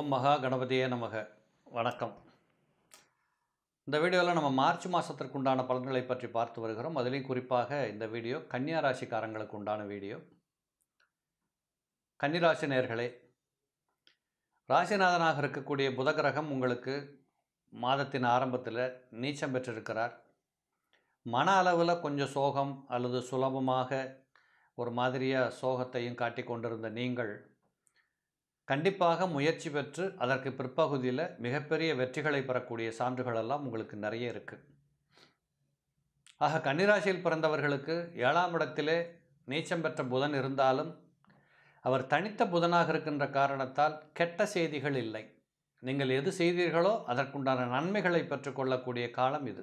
ஓம் மகா கணபதியே நமக வணக்கம் இந்த வீடியோவில் நம்ம மார்ச் மாதத்திற்கு உண்டான பலன்களை பற்றி பார்த்து வருகிறோம் அதுலேயும் குறிப்பாக இந்த வீடியோ கன்னியா ராசிக்காரங்களுக்கு உண்டான வீடியோ கன்னிராசி நேர்களே ராசிநாதனாக இருக்கக்கூடிய புதகிரகம் உங்களுக்கு மாதத்தின் ஆரம்பத்தில் நீச்சம் பெற்றிருக்கிறார் மன அளவில் கொஞ்சம் சோகம் அல்லது சுலபமாக ஒரு மாதிரியாக சோகத்தையும் காட்டி கொண்டிருந்த நீங்கள் கண்டிப்பாக முயற்சி பெற்று அதற்கு பிற்பகுதியில் மிகப்பெரிய வெற்றிகளை பெறக்கூடிய சான்றுகளெல்லாம் உங்களுக்கு நிறைய இருக்குது ஆக கன்னிராசியில் பிறந்தவர்களுக்கு ஏழாம் இடத்திலே நீச்சம் பெற்ற புதன் இருந்தாலும் அவர் தனித்த புதனாக இருக்கின்ற காரணத்தால் கெட்ட செய்திகள் இல்லை நீங்கள் எது செய்தீர்களோ அதற்குண்டான நன்மைகளை பெற்றுக்கொள்ளக்கூடிய காலம் இது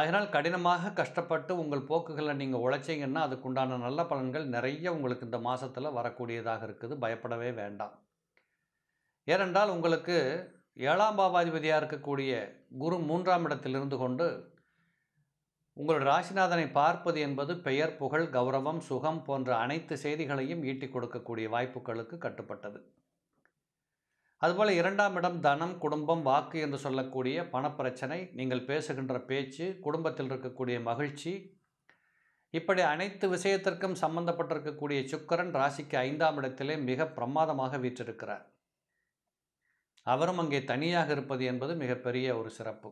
அதனால் கடினமாக கஷ்டப்பட்டு உங்கள் போக்குகளை நீங்கள் உழைச்சிங்கன்னா அதுக்குண்டான நல்ல பலன்கள் நிறைய உங்களுக்கு இந்த மாதத்தில் வரக்கூடியதாக இருக்குது பயப்படவே வேண்டாம் ஏனென்றால் உங்களுக்கு ஏழாம் பாவாதிபதியாக இருக்கக்கூடிய குரு மூன்றாம் இடத்திலிருந்து கொண்டு உங்கள் ராசிநாதனை பார்ப்பது என்பது பெயர் புகழ் கௌரவம் சுகம் போன்ற அனைத்து செய்திகளையும் ஈட்டி கொடுக்கக்கூடிய வாய்ப்புகளுக்கு கட்டுப்பட்டது அதுபோல் இரண்டாம் இடம் தனம் குடும்பம் வாக்கு என்று சொல்லக்கூடிய பணப்பிரச்சனை நீங்கள் பேசுகின்ற பேச்சு குடும்பத்தில் இருக்கக்கூடிய மகிழ்ச்சி இப்படி அனைத்து விஷயத்திற்கும் சம்பந்தப்பட்டிருக்கக்கூடிய சுக்கரன் ராசிக்கு ஐந்தாம் இடத்திலே மிக பிரமாதமாக வீற்றிருக்கிறார் அவரும் அங்கே தனியாக இருப்பது என்பது மிகப்பெரிய ஒரு சிறப்பு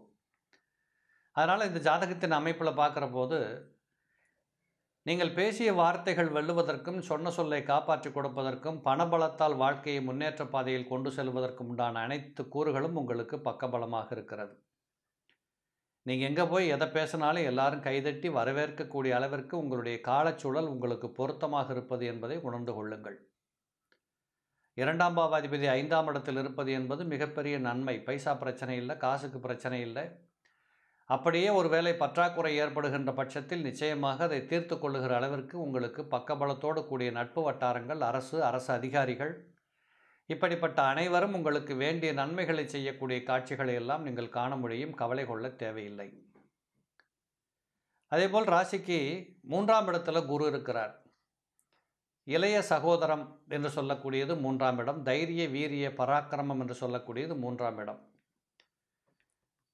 அதனால் இந்த ஜாதகத்தின் அமைப்பில் பார்க்குற போது நீங்கள் பேசிய வார்த்தைகள் வெல்லுவதற்கும் சொன்ன சொல்லை காப்பாற்றி கொடுப்பதற்கும் பணபலத்தால் வாழ்க்கையை முன்னேற்ற பாதையில் கொண்டு செல்வதற்கும் உண்டான அனைத்து கூறுகளும் உங்களுக்கு பக்கபலமாக இருக்கிறது நீங்கள் எங்கே போய் எதை பேசினாலும் எல்லாரும் கைதட்டி வரவேற்கக்கூடிய அளவிற்கு உங்களுடைய காலச்சூழல் உங்களுக்கு பொருத்தமாக இருப்பது என்பதை உணர்ந்து கொள்ளுங்கள் இரண்டாம் பாவாதிபதி ஐந்தாம் இடத்தில் இருப்பது என்பது மிகப்பெரிய நன்மை பைசா பிரச்சனை இல்லை காசுக்கு பிரச்சனை இல்லை அப்படியே ஒரு வேளை பற்றாக்குறை ஏற்படுகின்ற பட்சத்தில் நிச்சயமாக அதை தீர்த்து கொள்ளுகிற அளவிற்கு உங்களுக்கு பக்கபலத்தோடு கூடிய நட்பு வட்டாரங்கள் அரசு அரசு அதிகாரிகள் இப்படிப்பட்ட அனைவரும் உங்களுக்கு வேண்டிய நன்மைகளை செய்யக்கூடிய காட்சிகளை எல்லாம் நீங்கள் காண முடியும் கவலை கொள்ள தேவையில்லை அதேபோல் ராசிக்கு மூன்றாம் இடத்துல குரு இருக்கிறார் இளைய சகோதரம் என்று சொல்லக்கூடியது மூன்றாம் இடம் தைரிய வீரிய பராக்கிரமம் என்று சொல்லக்கூடியது மூன்றாம் இடம்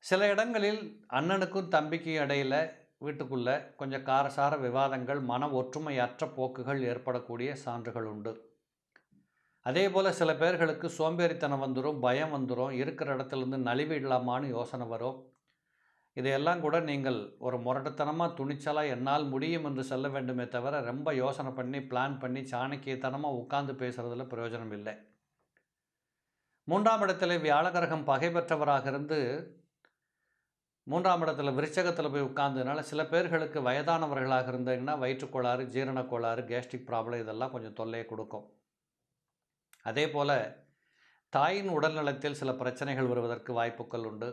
சில இடங்களில் அண்ணனுக்கும் தம்பிக்கும் இடையில் வீட்டுக்குள்ளே கொஞ்சம் காரசார விவாதங்கள் மன ஒற்றுமையற்ற போக்குகள் ஏற்படக்கூடிய சான்றுகள் உண்டு அதே போல் சில பேர்களுக்கு சோம்பேறித்தனம் வந்துடும் பயம் வந்துடும் இருக்கிற இடத்துலேருந்து நழுவி இல்லாமான்னு யோசனை வரும் இதையெல்லாம் கூட நீங்கள் ஒரு முரட்டுத்தனமாக துணிச்சலாக என்னால் முடியும் என்று செல்ல வேண்டுமே தவிர ரொம்ப யோசனை பண்ணி பிளான் பண்ணி சாணக்கியத்தனமாக உட்கார்ந்து பேசுகிறதுல பிரயோஜனம் இல்லை மூன்றாம் இடத்தில் வியாழகிரகம் பகை பெற்றவராக இருந்து மூன்றாம் இடத்துல விருச்சகத்தில் போய் உட்கார்ந்ததுனால சில பேர்களுக்கு வயதானவர்களாக இருந்தீங்கன்னா வயிற்றுக்கோளாறு ஜீரண கோளாறு கேஸ்ட்ரிக் ப்ராப்ளம் இதெல்லாம் கொஞ்சம் தொல்லையை கொடுக்கும் அதே போல் தாயின் உடல்நலத்தில் சில பிரச்சனைகள் வருவதற்கு வாய்ப்புகள் உண்டு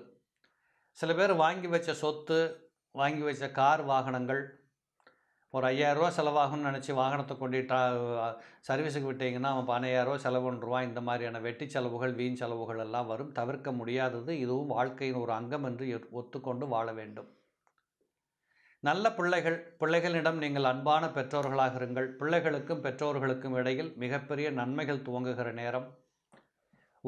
சில பேர் வாங்கி வச்ச சொத்து வாங்கி வச்ச கார் வாகனங்கள் ஒரு ஐயாயிரரூவா செலவாகும்னு நினச்சி வாகனத்தை கொண்டு ட்ரா சர்வீஸுக்கு விட்டிங்கன்னா அவன் பதினையாயிரரூவா செலவுன்றுவா இந்த மாதிரியான வெட்டி செலவுகள் வீண் செலவுகள் எல்லாம் வரும் தவிர்க்க முடியாதது இதுவும் வாழ்க்கையின் ஒரு அங்கம் என்று ஒத்துக்கொண்டு வாழ வேண்டும் நல்ல பிள்ளைகள் பிள்ளைகளிடம் நீங்கள் அன்பான பெற்றோர்களாக இருங்கள் பிள்ளைகளுக்கும் பெற்றோர்களுக்கும் இடையில் மிகப்பெரிய நன்மைகள் துவங்குகிற நேரம்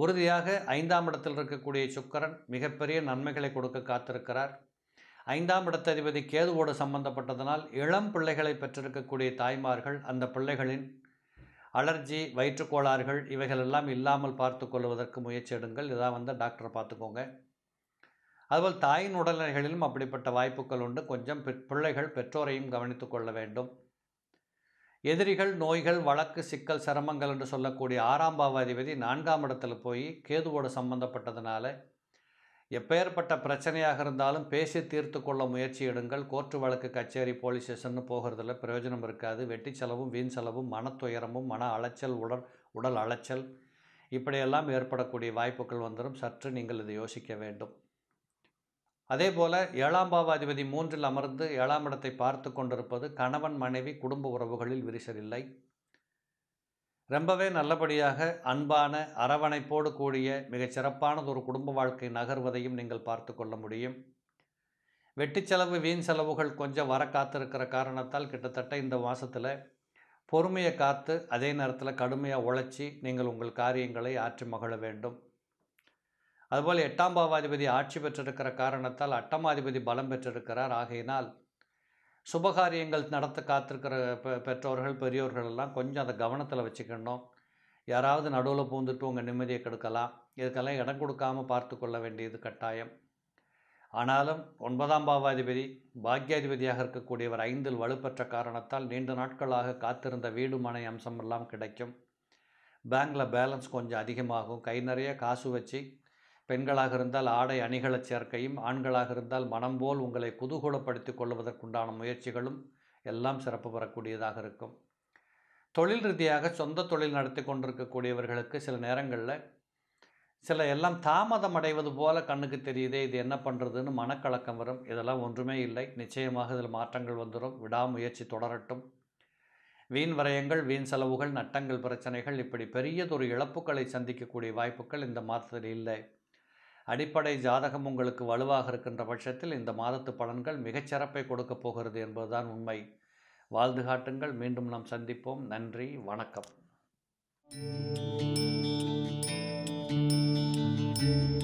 உறுதியாக ஐந்தாம் இடத்தில் இருக்கக்கூடிய சுக்கரன் மிகப்பெரிய நன்மைகளை கொடுக்க காத்திருக்கிறார் ஐந்தாம் இடத்ததிபதி கேதுவோடு சம்பந்தப்பட்டதனால் இளம் பிள்ளைகளை பெற்றிருக்கக்கூடிய தாய்மார்கள் அந்த பிள்ளைகளின் அலர்ஜி வயிற்றுக்கோளாறுகள் இவைகளெல்லாம் இல்லாமல் பார்த்து கொள்வதற்கு முயற்சி எடுங்கள் இதாக வந்து டாக்டரை பார்த்துக்கோங்க அதுபோல் தாயின் உடல்நிலைகளிலும் அப்படிப்பட்ட வாய்ப்புகள் உண்டு கொஞ்சம் பிள்ளைகள் பெற்றோரையும் கவனித்து கொள்ள வேண்டும் எதிரிகள் நோய்கள் வழக்கு சிக்கல் சிரமங்கள் என்று சொல்லக்கூடிய ஆறாம் பாவாதிபதி நான்காம் இடத்தில் போய் கேதுவோடு சம்பந்தப்பட்டதுனால எப்பேற்பட்ட பிரச்சனையாக இருந்தாலும் பேசி தீர்த்து கொள்ள முயற்சி எடுங்கள் கோர்ட்டு வழக்கு கச்சேரி போலீஸ் ஸ்டேஷன் போகிறதுல பிரயோஜனம் இருக்காது வெட்டி செலவும் வீண் செலவும் மனத்துயரமும் மன அலைச்சல் உடல் உடல் அலைச்சல் இப்படியெல்லாம் ஏற்படக்கூடிய வாய்ப்புகள் வந்துடும் சற்று நீங்கள் இதை யோசிக்க வேண்டும் அதே போல் ஏழாம் பாவாதிபதி மூன்றில் அமர்ந்து ஏழாம் இடத்தை பார்த்து கொண்டிருப்பது கணவன் மனைவி குடும்ப உறவுகளில் விரிசல் இல்லை ரொம்பவே நல்லபடியாக அன்பான அரவணைப்போடு கூடிய மிகச்சிறப்பானது ஒரு குடும்ப வாழ்க்கை நகர்வதையும் நீங்கள் பார்த்து கொள்ள முடியும் வெட்டி செலவு வீண் செலவுகள் கொஞ்சம் வர காத்திருக்கிற காரணத்தால் கிட்டத்தட்ட இந்த மாதத்தில் பொறுமையை காத்து அதே நேரத்தில் கடுமையாக உழைச்சி நீங்கள் உங்கள் காரியங்களை ஆற்றி மகிழ வேண்டும் அதுபோல் எட்டாம் பாவாதிபதி ஆட்சி பெற்றிருக்கிற காரணத்தால் அட்டமாதிபதி பலம் பெற்றிருக்கிறார் ஆகையினால் சுபகாரியங்கள் நடத்த காத்திருக்கிற பெ பெற்றோர்கள் பெரியோர்கள் எல்லாம் கொஞ்சம் அதை கவனத்தில் வச்சுக்கணும் யாராவது நடுவில் பூந்துட்டு உங்கள் நிம்மதியை கெடுக்கலாம் இதுக்கெல்லாம் இடம் கொடுக்காமல் பார்த்து கொள்ள வேண்டியது கட்டாயம் ஆனாலும் ஒன்பதாம் பாவாதிபதி பாக்யாதிபதியாக இருக்கக்கூடியவர் ஐந்தில் வலுப்பெற்ற காரணத்தால் நீண்ட நாட்களாக காத்திருந்த வீடு மனை அம்சமெல்லாம் கிடைக்கும் பேங்கில் பேலன்ஸ் கொஞ்சம் அதிகமாகும் கை நிறைய காசு வச்சு பெண்களாக இருந்தால் ஆடை அணிகலச் சேர்க்கையும் ஆண்களாக இருந்தால் மனம் போல் உங்களை குதூகூலப்படுத்திக் கொள்வதற்குண்டான முயற்சிகளும் எல்லாம் சிறப்பு பெறக்கூடியதாக இருக்கும் தொழில் ரீதியாக சொந்த தொழில் நடத்தி கொண்டிருக்கக்கூடியவர்களுக்கு சில நேரங்களில் சில எல்லாம் தாமதம் அடைவது போல கண்ணுக்கு தெரியுதே இது என்ன பண்ணுறதுன்னு மனக்கலக்கம் வரும் இதெல்லாம் ஒன்றுமே இல்லை நிச்சயமாக இதில் மாற்றங்கள் வந்துடும் விடாமுயற்சி தொடரட்டும் வீண் வரையங்கள் வீண் செலவுகள் நட்டங்கள் பிரச்சனைகள் இப்படி பெரியதொரு இழப்புகளை சந்திக்கக்கூடிய வாய்ப்புகள் இந்த மாதத்தில் இல்லை அடிப்படை ஜாதகம் உங்களுக்கு வலுவாக இருக்கின்ற பட்சத்தில் இந்த மாதத்து பலன்கள் மிகச்சிறப்பை கொடுக்கப் போகிறது என்பதுதான் உண்மை வாழ்ந்து காட்டுங்கள் மீண்டும் நாம் சந்திப்போம் நன்றி வணக்கம்